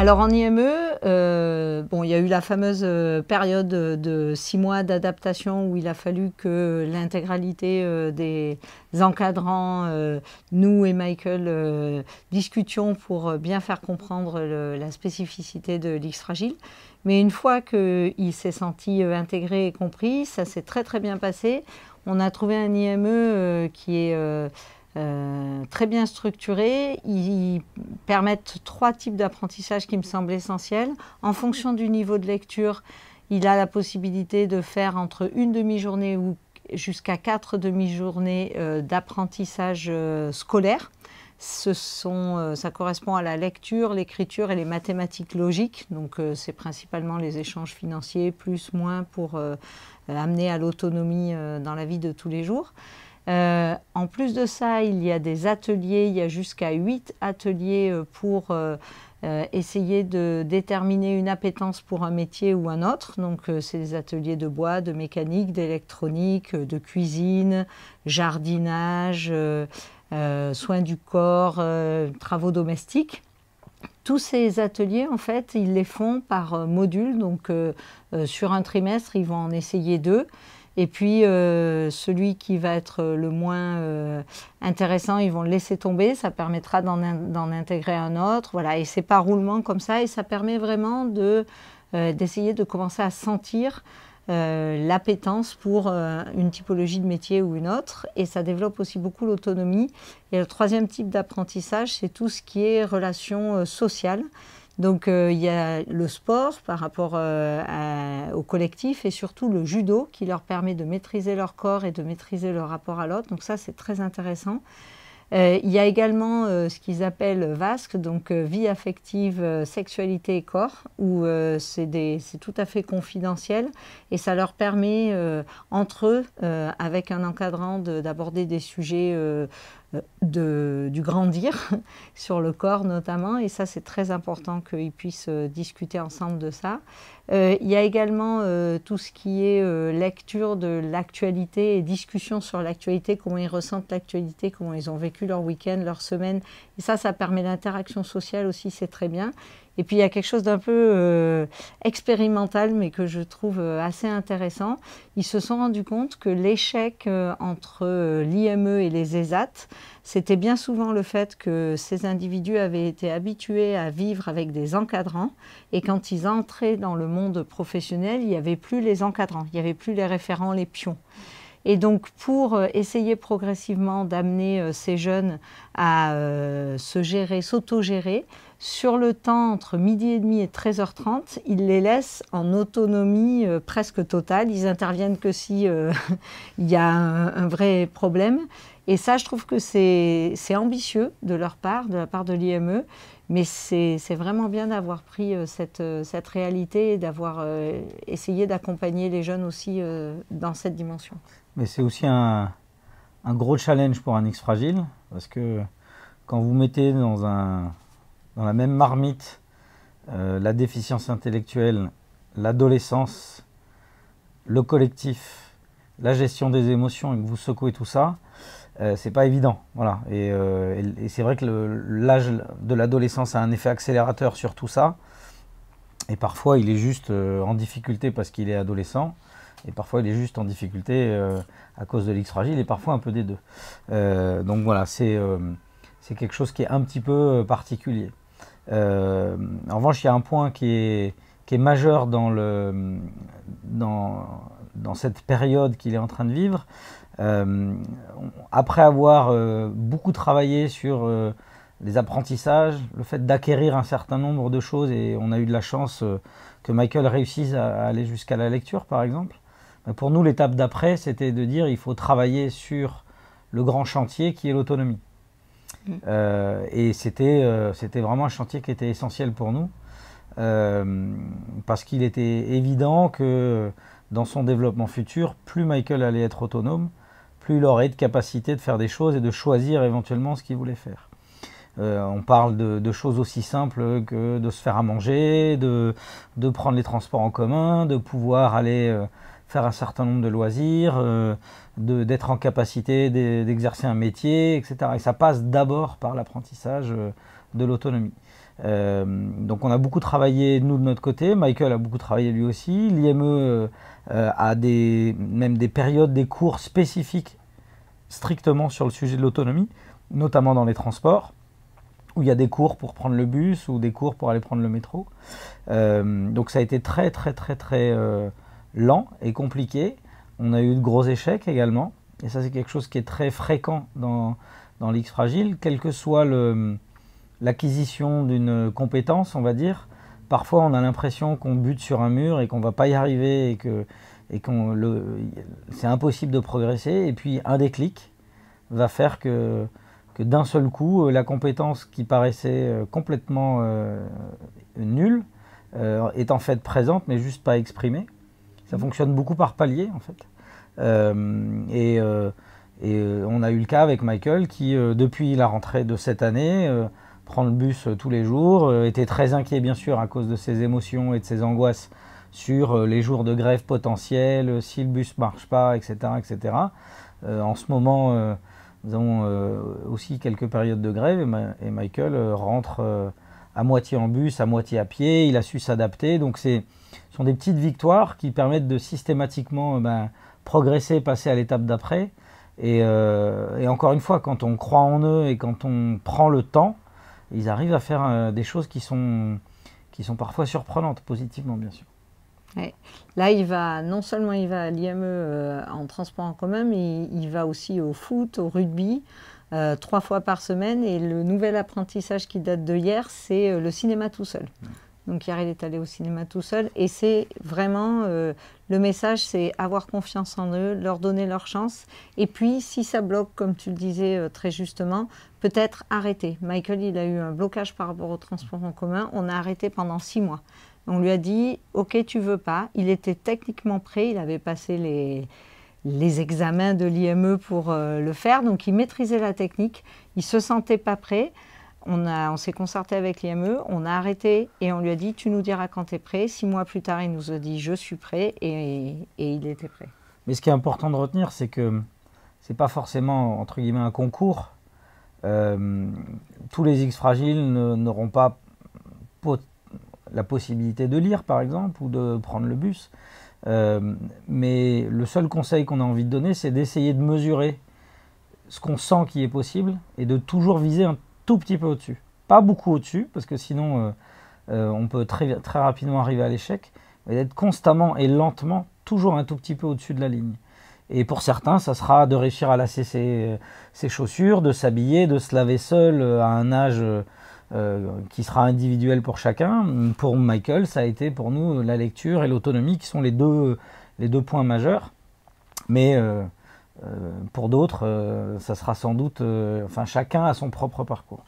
Alors en IME, euh, bon, il y a eu la fameuse euh, période de six mois d'adaptation où il a fallu que l'intégralité euh, des encadrants, nous et Michael, discutions pour bien faire comprendre la spécificité de l'X-Fragile. Mais une fois qu'il s'est senti intégré et compris, ça s'est très très bien passé. On a trouvé un IME qui est euh, très bien structurés. Ils permettent trois types d'apprentissage qui me semblent essentiels. En fonction du niveau de lecture, il a la possibilité de faire entre une demi-journée ou jusqu'à quatre demi-journées euh, d'apprentissage euh, scolaire. ça correspond à la lecture, l'écriture et les mathématiques logiques. Donc, c'est principalement les échanges financiers, plus, moins, pour amener à l'autonomie dans la vie de tous les jours. Euh, en plus de ça, il y a des ateliers, il y a jusqu'à 8 ateliers euh, pour euh, essayer de déterminer une appétence pour un métier ou un autre. Donc c'est des ateliers de bois, de mécanique, d'électronique, de cuisine, jardinage, soins du corps, travaux domestiques tous ces ateliers, en fait, ils les font par module. Donc, sur un trimestre, ils vont en essayer deux. Et puis, euh, celui qui va être euh, le moins euh, intéressant, ils vont le laisser tomber. Ça permettra d'en intégrer un autre. Voilà, et c'est pas roulement comme ça. Et ça permet vraiment d'essayer de, de commencer à sentir l'appétence pour une typologie de métier ou une autre. Et ça développe aussi beaucoup l'autonomie. Et le troisième type d'apprentissage, c'est tout ce qui est relations sociales. Donc euh, il y a le sport par rapport euh, au collectif et surtout le judo qui leur permet de maîtriser leur corps et de maîtriser leur rapport à l'autre. Donc ça c'est très intéressant. Euh, il y a également ce qu'ils appellent VASC, donc vie affective, sexualité et corps, où c'est tout à fait confidentiel et ça leur permet entre eux, avec un encadrant, d'aborder des sujets euh, de, du grandir sur le corps notamment et ça c'est très important qu'ils puissent euh, discuter ensemble de ça. Euh, il y a également tout ce qui est lecture de l'actualité et discussion sur l'actualité, comment ils ressentent l'actualité, comment ils ont vécu leur week-end, leur semaine et ça ça permet l'interaction sociale aussi, c'est très bien. Et puis il y a quelque chose d'un peu euh, expérimental, mais que je trouve euh, assez intéressant. Ils se sont rendus compte que l'échec euh, entre l'IME et les ESAT, c'était bien souvent le fait que ces individus avaient été habitués à vivre avec des encadrants, et quand ils entraient dans le monde professionnel, il n'y avait plus les encadrants, il n'y avait plus les référents, les pions. Et donc pour euh, essayer progressivement d'amener euh, ces jeunes à euh, se gérer, s'autogérer, sur le temps entre midi et demi et 13h30, ils les laissent en autonomie presque totale. Ils interviennent que si y a un, vrai problème. Et ça, je trouve que c'est ambitieux de leur part, de la part de l'IME, mais c'est vraiment bien d'avoir pris cette, réalité et d'avoir essayé d'accompagner les jeunes aussi dans cette dimension mais c'est aussi un, gros challenge pour un ex fragile, parce que quand vous mettez dans, la même marmite euh, la déficience intellectuelle, l'adolescence, le collectif, la gestion des émotions, et que vous secouez tout ça, euh, c'est pas évident. Euh, et c'est vrai que l'âge de l'adolescence a un effet accélérateur sur tout ça. Et parfois, il est juste en difficulté parce qu'il est adolescent et parfois il est juste en difficulté euh, à cause de l'X fragile et parfois un peu des deux. Euh, donc voilà, c'est euh, c'est quelque chose qui est un petit peu particulier. en revanche, il y a un point qui est, qui est majeur dans, le, dans, dans cette période qu'il est en train de vivre. après avoir beaucoup travaillé sur les apprentissages, le fait d'acquérir un certain nombre de choses, et on a eu de la chance que Michael réussisse à aller jusqu'à la lecture, par exemple. Pour nous, l'étape d'après, c'était de dire il faut travailler sur le grand chantier qui est l'autonomie. Mm. Euh, et euh, c'était vraiment un chantier qui était essentiel pour nous, euh, parce qu'il était évident que dans son développement futur, plus Michael allait être autonome, plus il aurait de capacité de faire des choses et de choisir éventuellement ce qu'il voulait faire. on parle de, choses aussi simples que de se faire à manger, de, de prendre les transports en commun, de pouvoir aller faire un certain nombre de loisirs, euh, d'être en capacité d'exercer un métier, etc. Et ça passe d'abord par l'apprentissage euh, de l'autonomie. Euh, donc on a beaucoup travaillé nous de notre côté, Michael a beaucoup travaillé lui aussi, l'IME a des, même des périodes, des cours spécifiques strictement sur le sujet de l'autonomie, notamment dans les transports où il y a des cours pour prendre le bus ou des cours pour aller prendre le métro. donc ça a été très très très très lent et compliqué. On a eu de gros échecs également. Et ça, c'est quelque chose qui est très fréquent dans, dans l'X fragile, quelle que soit l'acquisition d'une compétence, on va dire. Parfois, on a l'impression qu'on bute sur un mur et qu'on ne va pas y arriver et que c'est impossible de progresser. Et puis, un déclic va faire que, d'un seul coup, la compétence qui paraissait euh, complètement euh, nulle euh, est en fait présente, mais juste pas exprimée. Ça fonctionne beaucoup par palier, en fait. Euh, et, euh, euh, on a eu le cas avec Michael qui, depuis la rentrée de cette année, prend le bus tous les jours, était très inquiet, bien sûr, à cause de ses émotions et de ses angoisses sur les jours de grève potentiels, si le bus marche pas, etc. etc. en ce moment, nous avons aussi quelques périodes de grève et Michael rentre à moitié en bus, à moitié à pied, il a su s'adapter. Donc ce sont des petites victoires qui permettent de systématiquement euh, ben, progresser, passer à l'étape d'après. Euh, et, encore une fois, quand on croit en eux et quand on prend le temps, ils arrivent à faire euh, des choses qui sont, qui sont parfois surprenantes, positivement bien sûr. Là, il va non seulement il va à l'IME en transport en commun, mais il va aussi au foot, au rugby. Euh, trois fois par semaine. Et le nouvel apprentissage qui date de hier, c'est euh, le cinéma tout seul. Donc hier, il est allé au cinéma tout seul. Et c'est vraiment euh, le message, c'est avoir confiance en eux, leur donner leur chance. Et puis, si ça bloque, comme tu le disais très justement, peut-être arrêter. Michael, il a eu un blocage par rapport au transport en commun. On a arrêté pendant six mois. On lui a dit, OK, tu veux pas. Il était techniquement prêt. Il avait passé les, les examens de l'IME pour euh, le faire. Donc il maîtrisait la technique, il se sentait pas prêt On, on s'est concerté avec l'IME, on a arrêté et on lui a dit tu nous diras quand tu es prêt. Six mois plus tard, il nous a dit je suis prêt et, il était prêt. Mais ce qui est important de retenir, c'est que c'est pas forcément entre guillemets un concours. Euh, tous les X fragiles n'auront pas la possibilité de lire par exemple ou de prendre le bus. Euh, mais le seul conseil qu'on a envie de donner, c'est d'essayer de mesurer ce qu'on sent qui est possible et de toujours viser un tout petit peu au-dessus. Pas beaucoup au-dessus, parce que sinon euh, euh, on peut très, très rapidement arriver à l'échec, mais d'être constamment et lentement toujours un tout petit peu au-dessus de la ligne. Et pour certains, ça sera de réussir à lasser ses chaussures, de s'habiller, de se laver seul à un âge euh, qui sera individuel pour chacun. Pour Michael, ça a été pour nous la lecture et l'autonomie qui sont les deux, les deux points majeurs. Mais euh, euh, pour d'autres, ça sera sans doute, enfin chacun a son propre parcours.